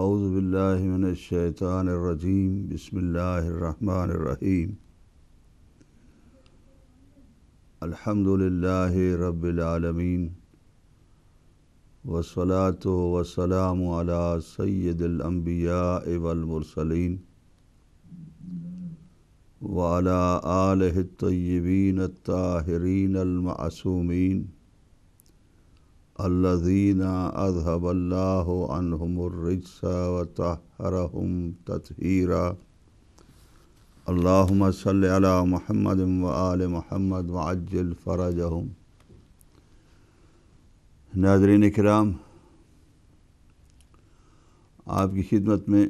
अउज़बिल्लिमिनशैतानरजीम बसमीम अल्हम्दुलिल्लाह रब्बिलआलमीन वसलात वसलाम अला सैदुलम्बिया वलमरसलिन वाला आलतबीन ताहरीन अलमासूमीन अल्लज़ीन अजहबल्लाहमरसरहम तथहरा अल्लाम महमद महमद वाजिल नाजरीन कराम आपकी खिदमत में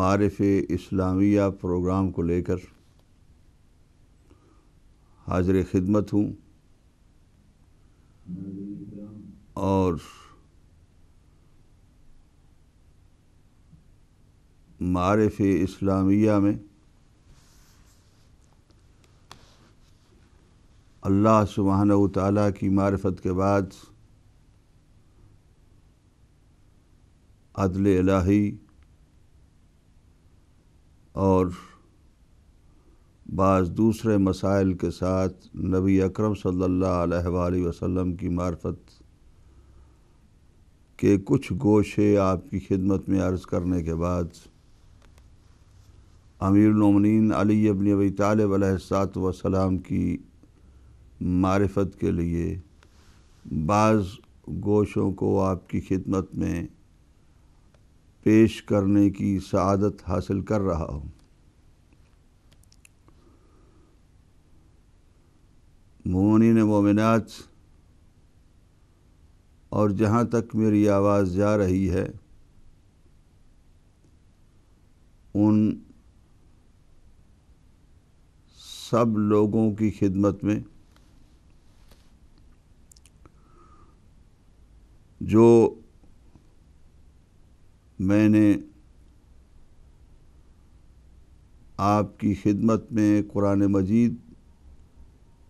मारफ़ इस्लामिया प्रोग्राम को लेकर हाजिर खिदमत हूँ और मारफ इस्लामिया में अल्लाह सुबहान तै की मारफत के बाद अदल अलाही और बाज़ दूसरे मसाइल के साथ नबी अकरम सल्लल्लाहु अलैहि वसल्लम की मार्फत के कुछ गोशे आपकी खिदमत में अर्ज़ करने के बाद अमीर नमनिन अली अबन अबी तालब वसलाम की मारफत के लिए बाज़ गोशों को आपकी खिदमत में पेश करने की सआदत हासिल कर रहा हूँ मोमिन मोमिनात और जहाँ तक मेरी आवाज़ जा रही है उन सब लोगों की खिदमत में जो मैंने आपकी खिदमत में कुरान मजीद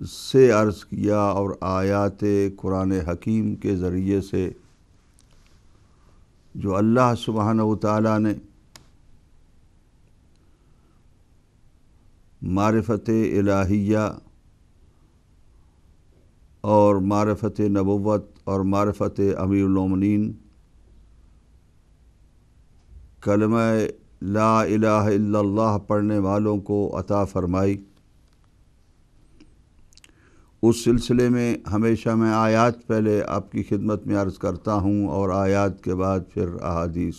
से अर्ज़ किया और आयात कुरान हकीम के ज़रिए से जो अल्लाह सुबहान ताली ने मारफत इलाहिया और मारफत नबूत और मारफत अमीरमिन कलम ला इलाह पढ़ने वालों को अता फ़रमाई उस सिलसिले में हमेशा मैं आयात पहले आपकी खिदमत में अर्ज़ करता हूँ और आयात के बाद फिर अहादीस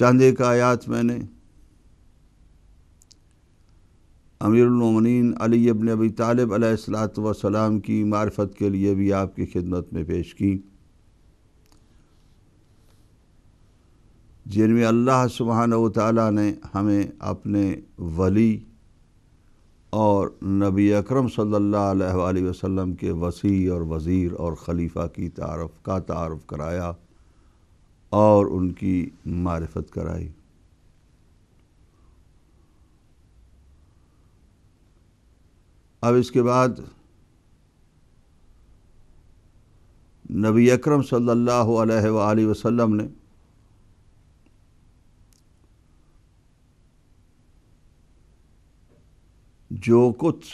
चांदे का आयात मैंने अमीरमिन अली अबन अबी तालब सलाम की मार्फत के लिए भी आपकी खिदमत में पेश की जिनमें अल्लाह सुबहान तमें ने हमें अपने वली और नबी अकरम सल्लल्लाहु अलैहि वसल्लम के वसी और वज़ीर और ख़लीफ़ा की तारफ़ का तारफ़ कराया और उनकी मारफत कराई अब इसके बाद नबी अकरम सल्लल्लाहु अलैहि वसल्लम ने जो कुछ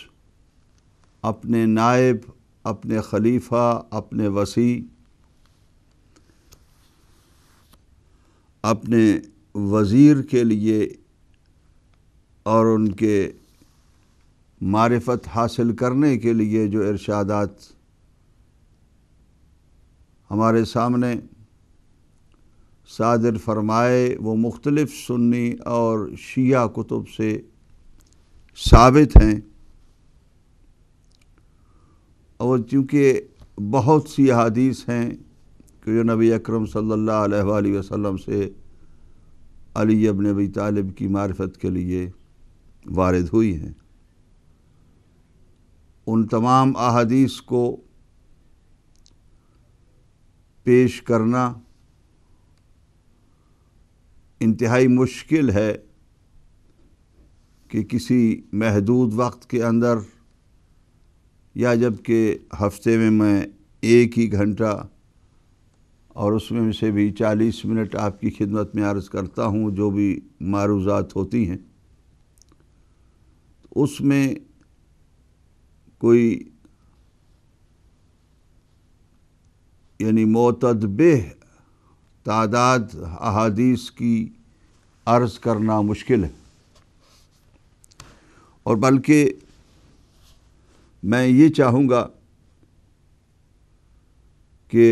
अपने नायब अपने खलीफा अपने वसी अपने वज़ीर के लिए और उनके मारफत हासिल करने के लिए जो इरशादात हमारे सामने सादर फरमाए वो मुख्तलिफ़ सुन्नी और शिया कुतुब से साबित हैं और चूँकि बहुत सी अदीस हैं कि जो नबी अकरम सल्लल्लाहु अलैहि वसल्लम से अली अबन नबी तालब की मार्फत के लिए वारद हुई हैं उन तमाम अदीस को पेश करना इंतहाई मुश्किल है कि किसी महदूद वक्त के अंदर या जबकि हफ्ते में मैं एक ही घंटा और उसमें से भी चालीस मिनट आपकी खिदमत में अर्ज़ करता हूँ जो भी मारूज़ात होती हैं तो उसमें कोई यानी मतदबे तादाद अहादीस की अर्ज़ करना मुश्किल है और बल्कि मैं ये चाहूँगा कि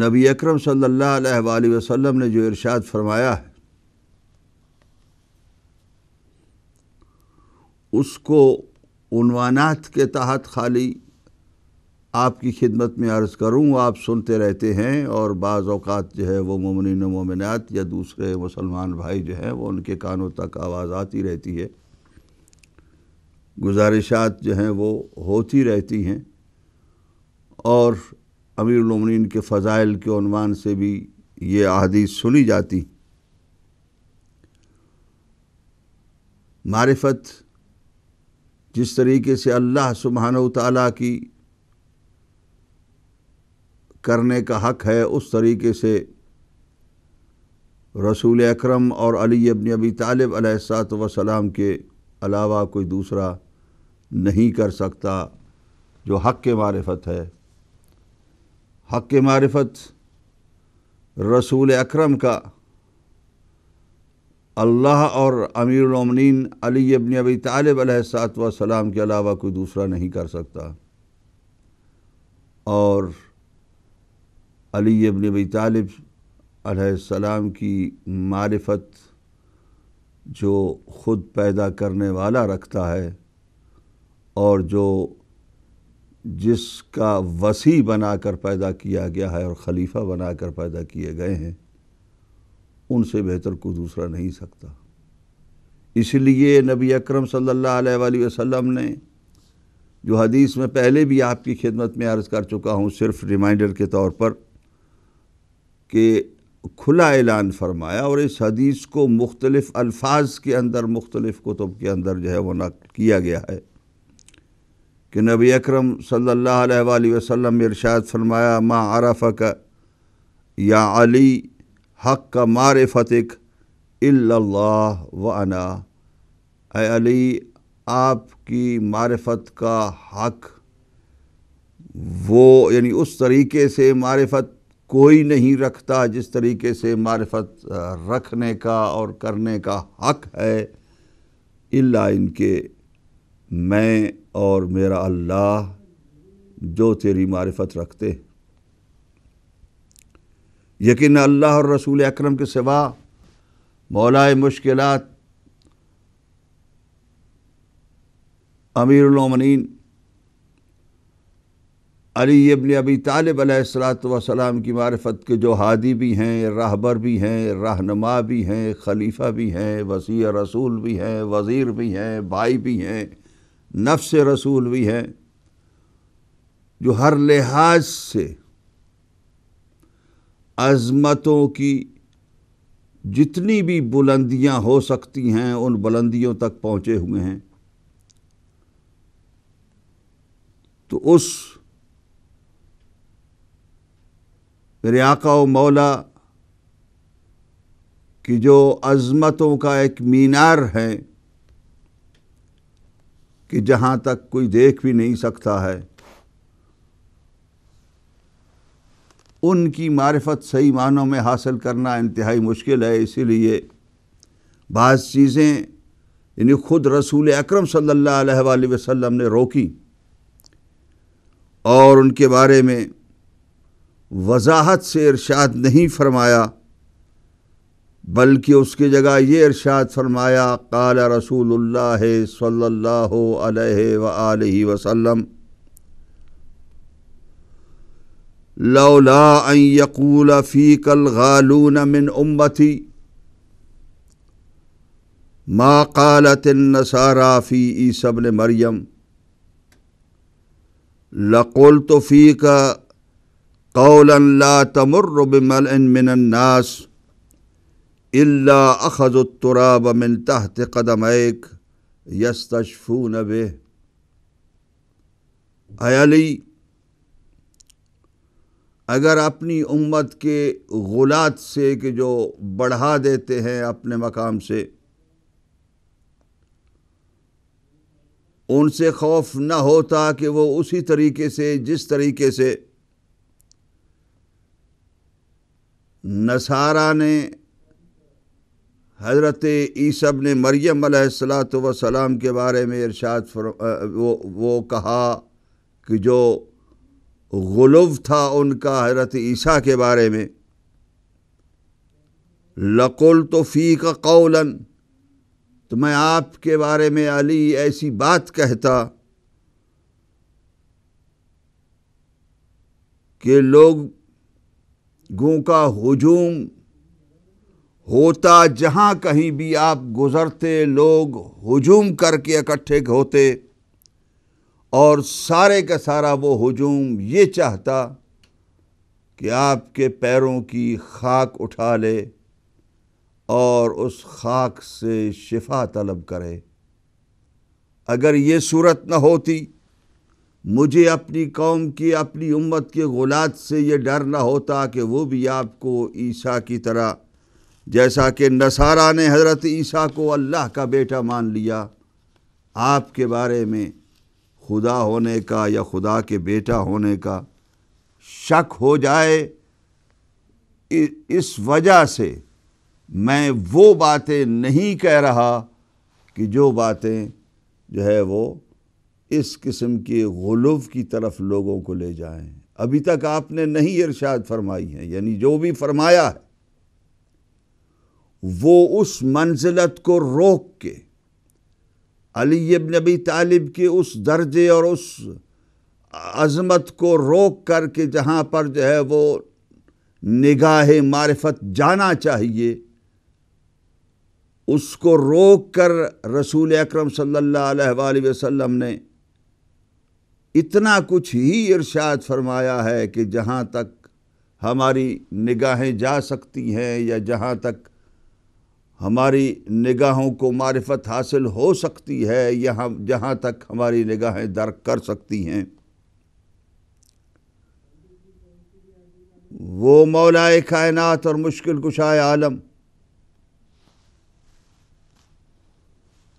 नबी अकरम सल्लल्लाहु अलैहि वसल्लम ने जो इरशाद फरमाया है उसको उनवानात के तहत खाली आपकी खिदमत में अर्ज़ करूँ आप सुनते रहते हैं और बाज़ अवत जो है वो ममिन ममिनत या दूसरे मुसलमान भाई जो हैं वो उनके कानों तक आवाज़ आती रहती है गुजारिशात जो हैं वो होती रहती हैं और अमीरमिन के फ़ज़ाइल के अनवान से भी ये अदीस सुनी जाती मारफत जिस तरीके से अल्लाह सुबहान तला की करने का हक है उस तरीके से रसूल अकरम और अली अबन अबी तालब वसलाम के अलावा कोई दूसरा नहीं कर सकता जो हक़ के मारफत है हक़ के मारफत रसूल अकरम का अल्लाह और अमीरमिन अली अबन अबी तालब सलाम के अलावा कोई दूसरा नहीं कर सकता और अली इबन अबी तालब की मारफत जो ख़ुद पैदा करने वाला रखता है और जो जिसका वसी बना कर पैदा किया गया है और खलीफा बना कर पैदा किए गए हैं उनसे बेहतर को दूसरा नहीं सकता इसलिए नबी अक्रम सल्लल्लाहु ने जो हदीस में पहले भी आपकी खिदमत में अर्ज़ कर चुका हूँ सिर्फ रिमाइंडर के तौर पर कि खुला ऐलान फरमाया और इस हदीस को मुख्तलिफ़ अल्फाज के अंदर मुख्तलिफ़ कुतुब के अंदर जो है वो नक़ल किया गया है कि नबी अकरम सल्लल्लाहु अलैहि वसल्लम इरशाद फरमाया माँ आरफ या अली हक का मार फ़तिक अल्लाह व अना अली आपकी मारफत का हक वो यानी उस तरीके से मारफत कोई नहीं रखता जिस तरीके से मारफत रखने का और करने का हक है इल्ला इनके मैं और मेरा अल्लाह जो तेरी मारफत रखते यकीन अल्लाह और रसूल अकरम के सिवा मौलाए मुश्किलात अमीरमिन अली इब्न अबी तालब सलाम की मारफत के जो हादी भी हैं राहबर भी हैं रहनुमा भी हैं खलीफा भी हैं वसी रसूल भी हैं वज़ीर भी हैं भाई भी हैं नफ्स रसूल भी हैं जो हर लिहाज से अज़मतों की जितनी भी बुलंदियां हो सकती हैं उन बुलंदियों तक पहुँचे हुए हैं तो उस मेरे आका व मौला कि जो अज़मतों का एक मीनार है कि जहाँ तक कोई देख भी नहीं सकता है उनकी मारफत सही मानों में हासिल करना इंतहाई मुश्किल है इसीलिए बाज़ चीज़ें यानी ख़ुद रसूल अक्रम सल्ला वसम ने रोकी और उनके बारे में वजाहत से इरशाद नहीं फरमाया बल्कि उसकी जगह ये इरशाद फरमाया काल रसूल सल्ला वसलम लौला यकूल फ़ी कल गालून मिन उम्मती मा कालत नसारा फ़ी सबन मरियम लकुल तो फ़ी का कौला तमर्रबिमल मिनन्नास इल्ला अखजुतराब मिन तहत कदम एक यस्तशफू नबे अली अगर अपनी उम्मत के गुलात से कि जो बढ़ा देते हैं अपने मकाम से उनसे खौफ न होता कि वो उसी तरीके से जिस तरीके से नसारा ने हज़रत ईसब ने मरियम सलाम के बारे में इरशाद वो वो कहा कि जो गुलव था उनका हज़रत ईसा के बारे में लकुल तो फ़ी का कौलन तो मैं आपके बारे में अली ऐसी बात कहता कि लोग गों का हजूम होता जहाँ कहीं भी आप गुज़रते लोग हजूम करके इकट्ठे होते और सारे का सारा वो हजूम ये चाहता कि आपके पैरों की खाक उठा ले और उस खाक से शिफा तलब करे अगर ये सूरत न होती मुझे अपनी कौम की अपनी उम्मत के गुलात से ये डर न होता कि वो भी आपको ईसा की तरह जैसा कि नसारा ने हज़रत ईसा को अल्लाह का बेटा मान लिया आपके बारे में खुदा होने का या खुदा के बेटा होने का शक हो जाए इस वजह से मैं वो बातें नहीं कह रहा कि जो बातें जो है वो इस किस्म के गुलव की तरफ लोगों को ले जाएं अभी तक आपने नहीं इरशाद फरमाई है यानी जो भी फरमाया है वो उस मंजिलत को रोक के अली नबी तालिब के उस दर्जे और उस अजमत को रोक करके जहाँ पर जो है वो निगाह मारफत जाना चाहिए उसको रोक कर रसूल अकरम सल्लल्लाहु अलैहि वसल्लम ने इतना कुछ ही इर्शाद फरमाया है कि जहाँ तक हमारी निगाहें जा सकती हैं या जहाँ तक हमारी निगाहों को मारफत हासिल हो सकती है या हम जहाँ तक हमारी निगाहें दर्क कर सकती हैं वो मौलाए कायनात और मुश्किल कुशाए आलम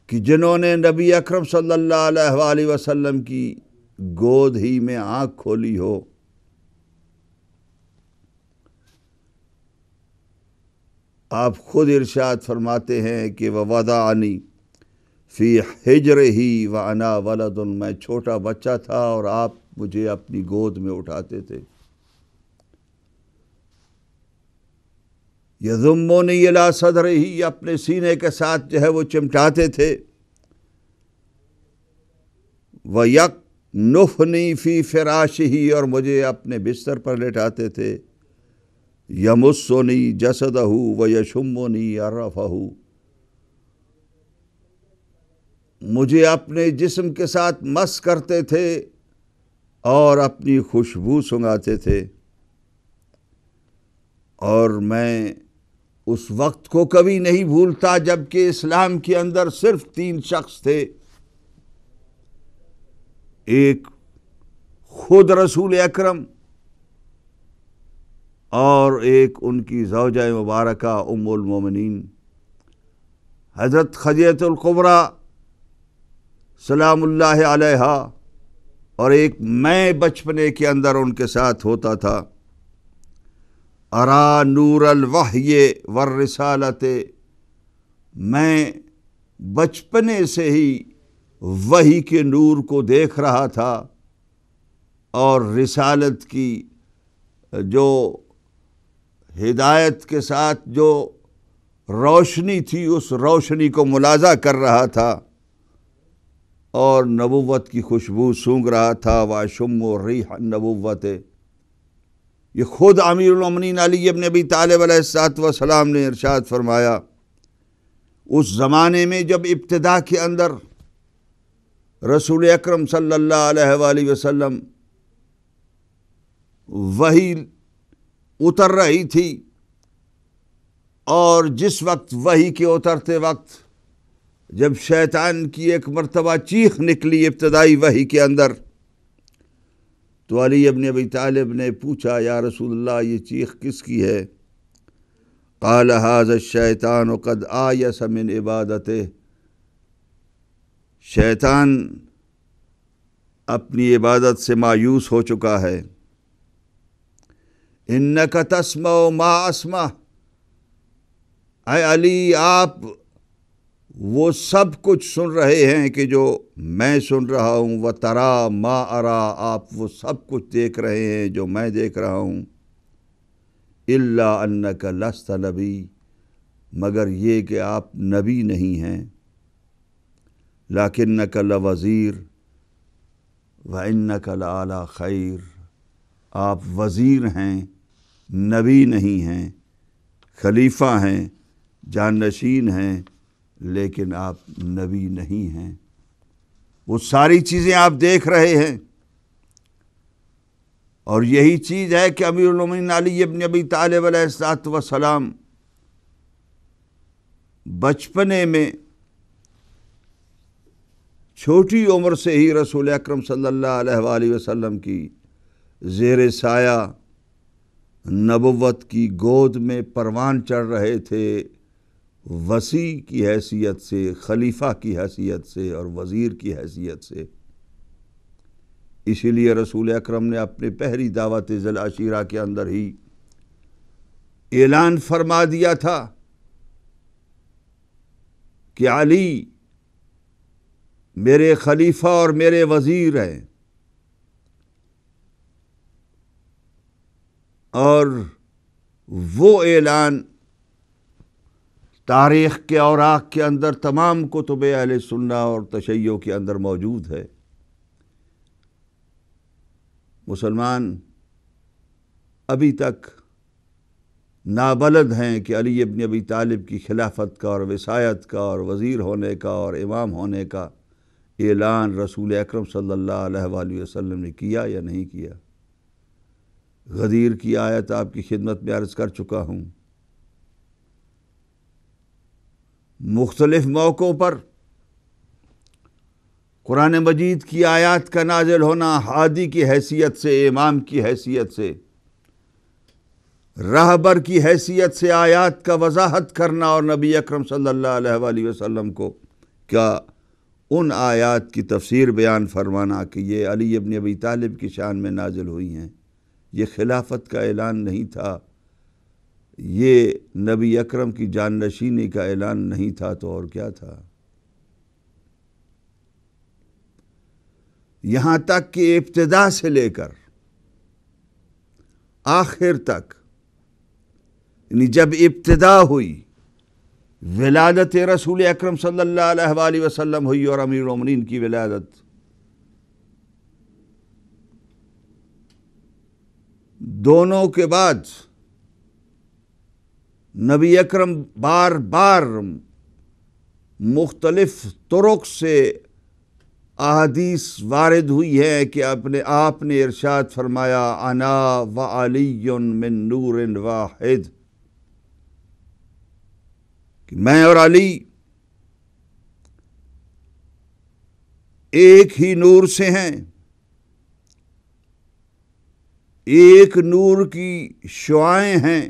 कि जिन्होंने नबी अकरम सल्लल्लाहु अलैहि वसल्लम की गोद ही में आंख खोली हो आप खुद इरशाद फरमाते हैं कि वह आनी फ़ी हिजर ही व अना वलद मैं छोटा बच्चा था और आप मुझे अपनी गोद में उठाते थे यजुम्मो ने यला सदर रही अपने सीने के साथ जो है वो चिमटाते थे व यक नुफ नहीं फ़ी फराश ही और मुझे अपने बिस्तर पर लेटाते थे यमुस्सोनी जसदहू व यशुमोनी अरफहू मुझे अपने जिस्म के साथ मस करते थे और अपनी खुशबू सुंगाते थे और मैं उस वक्त को कभी नहीं भूलता जबकि इस्लाम के अंदर सिर्फ तीन शख्स थे एक खुद रसूल अकरम और एक उनकी जवजा मुबारक उमुलमोमिन हज़रत खजरतुल्कुबरा सलामुल्लाह और एक मैं बचपने के अंदर उनके साथ होता था अरा नूर अलवाह्य वर्रसालत मैं बचपने से ही वही के नूर को देख रहा था और रिसालत की जो हिदायत के साथ जो रोशनी थी उस रोशनी को मुलाजा कर रहा था और नबूवत की खुशबू सूंघ रहा था वाशुम और री नबूवत ये खुद अमीरमिन अली अबन अबी तालब वसलाम ने इरशाद फरमाया उस ज़माने में जब इब्तदा के अंदर रसूल अक्रम सल्लल्लाहु वसल्लम वही उतर रही थी और जिस वक्त वही के उतरते वक्त जब शैतान की एक मरतबा चीख निकली इब्तदाई वही के अंदर तो अली अबन अबी तालब ने पूछा या रसूल्ला ये चीख किसकी है काल हाज शैतान कद या समिन इबादत शैतान अपनी इबादत से मायूस हो चुका है इन का व मा आसमा अली आप वो सब कुछ सुन रहे हैं कि जो मैं सुन रहा हूँ व तरा मा अरा आप वो सब कुछ देख रहे हैं जो मैं देख रहा हूँ इल्ला अन्न का लस्त नबी मगर ये कि आप नबी नहीं हैं लाकिन कल वज़ीर व इन कल आला खैर आप वज़ीर हैं नबी नहीं हैं खलीफ़ा हैं जानशीन हैं लेकिन आप नबी नहीं हैं वो सारी चीज़ें आप देख रहे हैं और यही चीज़ है कि अमीरमिन अली इबन अबी तालब सलाम बचपने में छोटी उम्र से ही रसूल अक्रम सल्लल्लाहु वसम की जेर साया नबवत की गोद में परवान चढ़ रहे थे वसी की हैसियत से खलीफा की हैसियत से और वज़ीर की हैसियत से इसीलिए रसूल अक्रम ने अपने पहली दावत जलाशीरा के अंदर ही ऐलान फरमा दिया था कि अली मेरे खलीफा और मेरे वज़ीर हैं और वो ऐलान तारीख़ के आग के अंदर तमाम कुतुब अल सुन्ना और तशैयों के अंदर मौजूद है मुसलमान अभी तक नाबलद हैं कि अली इबन अबी तालिब की खिलाफत का और वसायत का और वज़ीर होने का और इमाम होने का ऐलान रसूल अकरम सल्लाम ने किया या नहीं किया गदीर की आयत आपकी खिदमत में अर्ज़ कर चुका हूँ मुख्तलफ़ मौक़ों पर कुरान मजीद की आयत का नाजिल होना हादी की हैसियत से इमाम की हैसियत से रहबर की हैसियत से आयात का वजाहत करना और नबी अकरम सल्ला वसम को क्या उन आयत की तफसीर बयान फरमाना कि ये अली अबन अबी तालिब की शान में नाजिल हुई हैं ये खिलाफत का ऐलान नहीं था ये नबी अकरम की जाननशीनी का ऐलान नहीं था तो और क्या था यहाँ तक कि इब्तदा से लेकर आखिर तक यानी जब इब्तदा हुई विलादत रसूल अक्रम सल्ला हुई और अमीर उमरीन की विलादत दोनों के बाद नबी अक्रम बार बार मुख्तलफ़ तुरक से अहादीस वारद हुई है कि अपने आपने इरशाद फरमाया अना व अली मिन नूर वाहिद कि मैं और अली एक ही नूर से हैं एक नूर की शुआएं हैं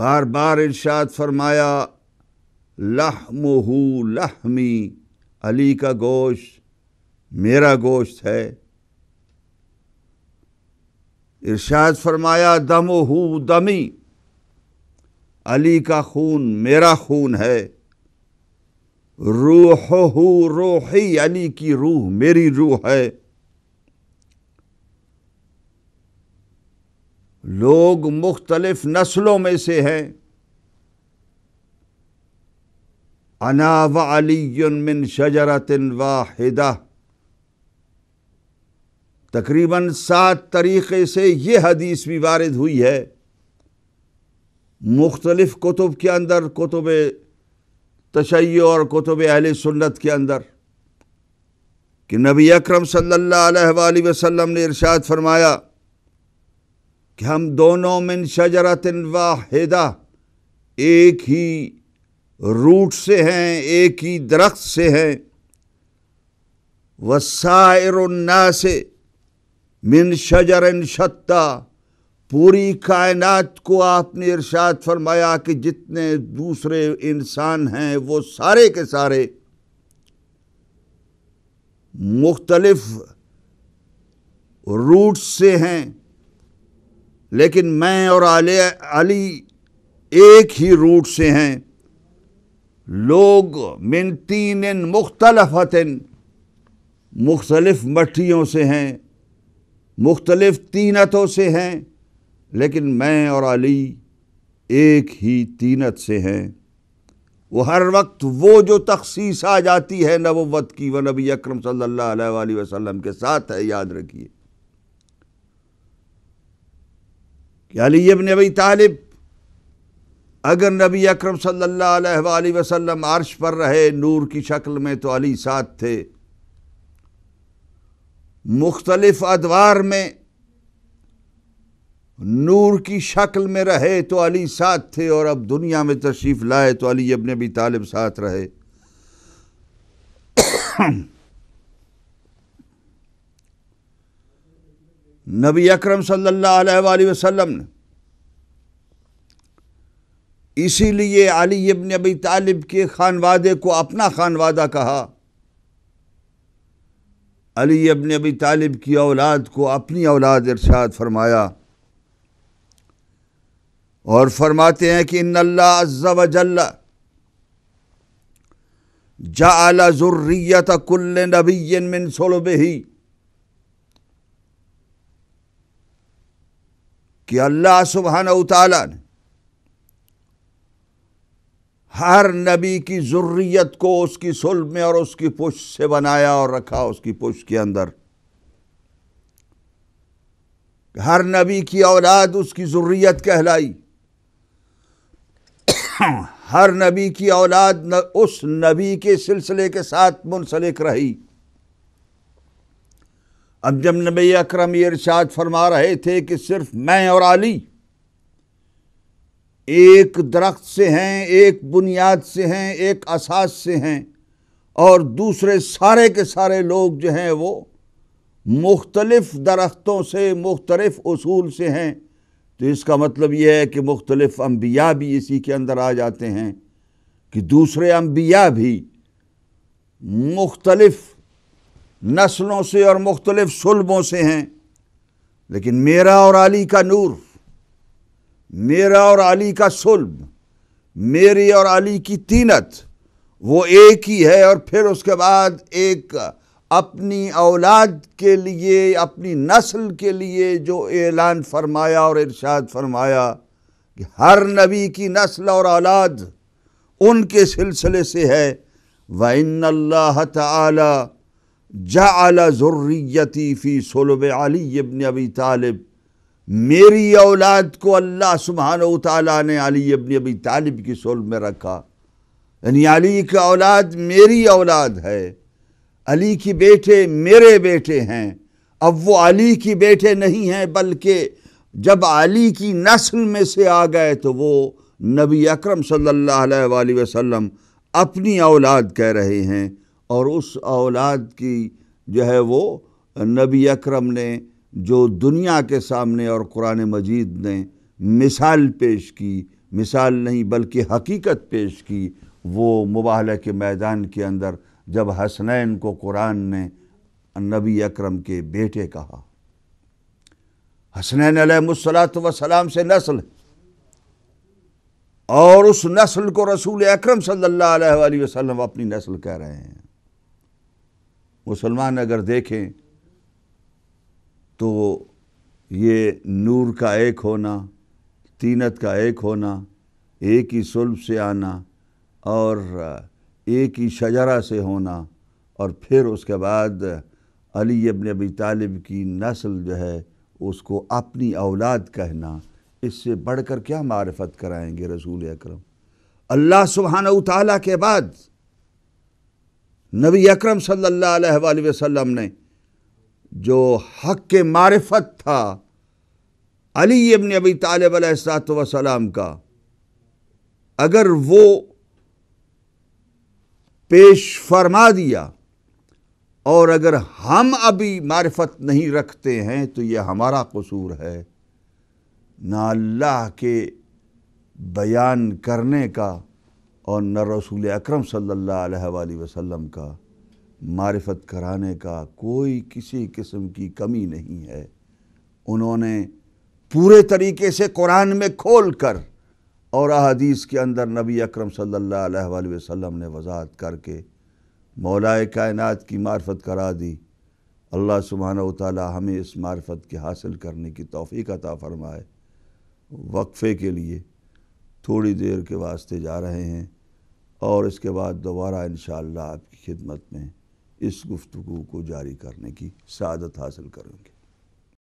बार बार इर्शाद फरमाया लहमहू लहमी अली का गोश्त मेरा गोश्त है इर्शाद फरमाया दमहू दमी अली का खून मेरा खून है रूह हो रोही अली की रूह मेरी रूह है लोग मुख्तलिफ नस्लों में से हैं अना व अली मिन शजरतिन वाहिदा तकरीबन सात तरीक़े से ये हदीस भी वारद हुई है मुख्तलिफ़ कुतुब के अंदर कुतुब तशै और कुतुब अहल सुन्नत के अंदर कि नबी अकरम सल्लल्लाहु अलैहि वसल्लम ने इर्शाद फरमाया कि हम दोनों मिन शजरत वाहिदा एक ही रूट से हैं एक ही दरख्त से हैं वसायर से मिन शजर शत्ता पूरी कायनात को आपने इरशाद फरमाया कि जितने दूसरे इंसान हैं वो सारे के सारे मुख्तलफ रूट से हैं लेकिन मैं और आले अली एक ही रूट से हैं लोग मिन तीन मुख्तलफतिन मुख्तलफ मट्टियों से हैं मुख्तलफ तीनतों से हैं लेकिन मैं और अली एक ही तीनत से हैं वो हर वक्त वो जो तख्सीस आ जाती है नबोवत की वह नबी अकरम सल्लल्लाहु अलैहि वसल्लम के साथ है याद रखिए कि अली इबन अबी तालिब अगर नबी अकरम सल्लल्लाहु अलैहि वसल्लम आर्श पर रहे नूर की शक्ल में तो अली साथ थे मुख्तलिफ अदवार में नूर की शक्ल में रहे तो अली साथ थे और अब दुनिया में तशरीफ़ लाए तो अली ने भी तालिब साथ रहे नबी अकरम सल्लल्लाहु अलैहि वसल्लम ने इसीलिए अली इबन अबी तालिब के खानवादे को अपना खानवादा कहा अली इबन अबी तालिब की औलाद को अपनी औलाद इरशाद फरमाया और फरमाते हैं कि इन्ला अज्जा वजल्ला जाला ज़ुर्रियत कुल्ल नबी मिन सुलबही कि अल्लाह सुबहान उतला ने हर नबी की ज़ुर्रियत को उसकी सुल्ब में और उसकी पुष से बनाया और रखा उसकी पुष के अंदर हर नबी की औलाद उसकी ज़ुर्रियत कहलाई हर नबी की औलाद न, उस नबी के सिलसिले के साथ मुंसलिक रही अब जब नबी अक्रम ये इरशाद फरमा रहे थे कि सिर्फ मैं और आली एक दरख्त से हैं एक बुनियाद से हैं एक असास से हैं और दूसरे सारे के सारे लोग जो हैं वो मुख्तलफ़ दरख्तों से मुख्तलफ़ असूल से हैं तो इसका मतलब यह है कि मुख्तलफ़ अम्बिया भी इसी के अंदर आ जाते हैं कि दूसरे अम्बिया भी मुख्तलफ़ नस्लों से और मुख्तलिफ सुलभों से हैं लेकिन मेरा और अली का नूर मेरा और अली का सुलब मेरी और अली की तीनत वो एक ही है और फिर उसके बाद एक अपनी औलाद के लिए अपनी नस्ल के लिए जो ऐलान फरमाया और इरशाद फरमाया कि हर नबी की नस्ल और औलाद उनके सिलसिले से है वाइन अल्लाह ताला जला ज़ुर्रियती फ़ी सलब अली इबन अबी तालिब मेरी औलाद को अल्लाह सुबहान तली ने अली इबन अबी तालिब की सोल में रखा यानी अली की औलाद मेरी औलाद है अली की बेटे मेरे बेटे हैं अब वो अली की बेटे नहीं हैं बल्कि जब अली की नस्ल में से आ गए तो वो नबी अकरम सल्लल्लाहु अलैहि वसल्लम अपनी औलाद कह रहे हैं और उस औलाद की जो है वो नबी अकरम ने जो दुनिया के सामने और कुरान मजीद ने मिसाल पेश की मिसाल नहीं बल्कि हकीकत पेश की वो मुबाहला के मैदान के अंदर जब हसनैन को कुरान ने नबी अकरम के बेटे कहा हसनैन वसलाम से नस्ल और उस नस्ल को रसूल अकरम सल्लल्लाहु अलैहि वसल्लम अपनी नस्ल कह रहे हैं मुसलमान अगर देखें तो ये नूर का एक होना तीनत का एक होना एक ही सुल्ब से आना और एक ही शजरा से होना और फिर उसके बाद अली अबन अबी तालिब की नस्ल जो है उसको अपनी औलाद कहना इससे बढ़कर क्या मारफत कराएंगे रसूल अकरम अल्लाह सुबहान ताल के बाद नबी अकरम सल्लल्लाहु अलैहि वसल्लम ने जो हक के मारफत था अली अबन अबी सात वसलाम का अगर वो पेश फरमा दिया और अगर हम अभी मारफत नहीं रखते हैं तो यह हमारा कसूर है ना अल्लाह के बयान करने का और न रसूल अक्रम सल्ला अलैहि का मारफत कराने का कोई किसी किस्म की कमी नहीं है उन्होंने पूरे तरीके से कुरान में खोल कर और अदीस के अंदर नबी अक्रम सल्ला अलैहि ने वजाहत करके मौलाए कायनत की मार्फत करा दी अल्लाह सुबहाना ताली हमें इस मार्फत के हासिल करने की तोफ़ी अता फ़रमाए वक्फ़े के लिए थोड़ी देर के वास्ते जा रहे हैं और इसके बाद दोबारा इन आपकी खिदमत में इस गुफ्तु को जारी करने की सदत हासिल करेंगे